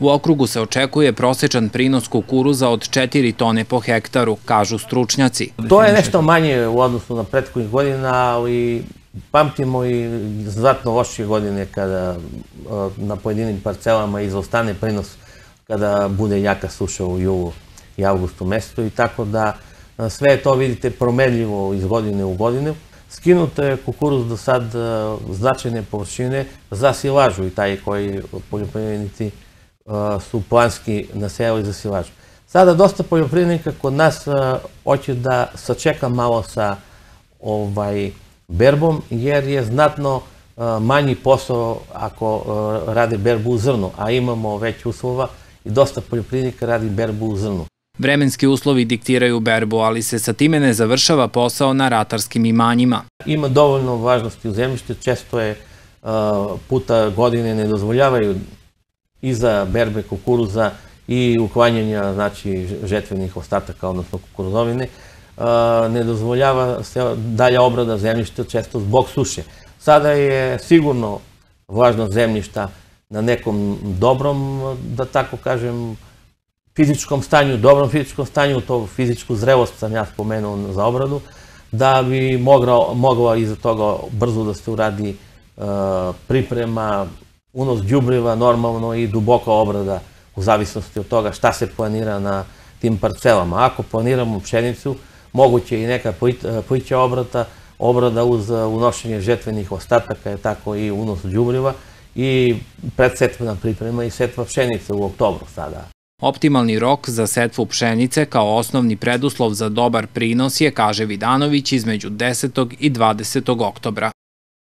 U okrugu se očekuje prosečan prinos kukuruza od 4 tone po hektaru, kažu stručnjaci. To je nešto manje u odnosu na prethodnih godina, ali pamtimo i znatno loše godine kada e, na pojedinim parcelama izostane prinos kada bude jaka suša u julu i avgustu mesecu i tako da e, sve to vidite promenljivo iz godine u godinu. Skinuto je kukuruz do sad e, značajne površine za silažu i taj koji poljoprivrednici su planski naselili silažu. Sada dosta poljoprivrednika kod nas hoće da sačeka malo sa ovaj berbom, jer je znatno manji posao ako rade berbu u zrnu, a imamo već uslova i dosta poljoprivrednika radi berbu u zrnu. Vremenski uslovi diktiraju berbu, ali se sa time ne završava posao na ratarskim imanjima. Ima dovoljno važnosti u zemljište, često je puta godine ne dozvoljavaju i za berbe kukuruza i uklanjanja znači, žetvenih ostataka, odnosno kukuruzovine, e, ne dozvoljava se dalja obrada zemljišta često zbog suše. Sada je sigurno vlažno zemljišta na nekom dobrom, da tako kažem, fizičkom stanju, dobrom fizičkom stanju, to fizičku zrelost sam ja spomenuo za obradu, da bi mogla, mogla iza toga brzo da se uradi e, priprema unos đubriva normalno i duboka obrada u zavisnosti od toga šta se planira na tim parcelama. Ako planiramo pšenicu, moguće je i neka plića e, obrata, obrada uz e, unošenje žetvenih ostataka, je tako i unos đubriva i predsetvena priprema i setva pšenice u oktobru sada. Optimalni rok za setvu pšenice kao osnovni preduslov za dobar prinos je, kaže Vidanović, između 10. i 20. oktobra.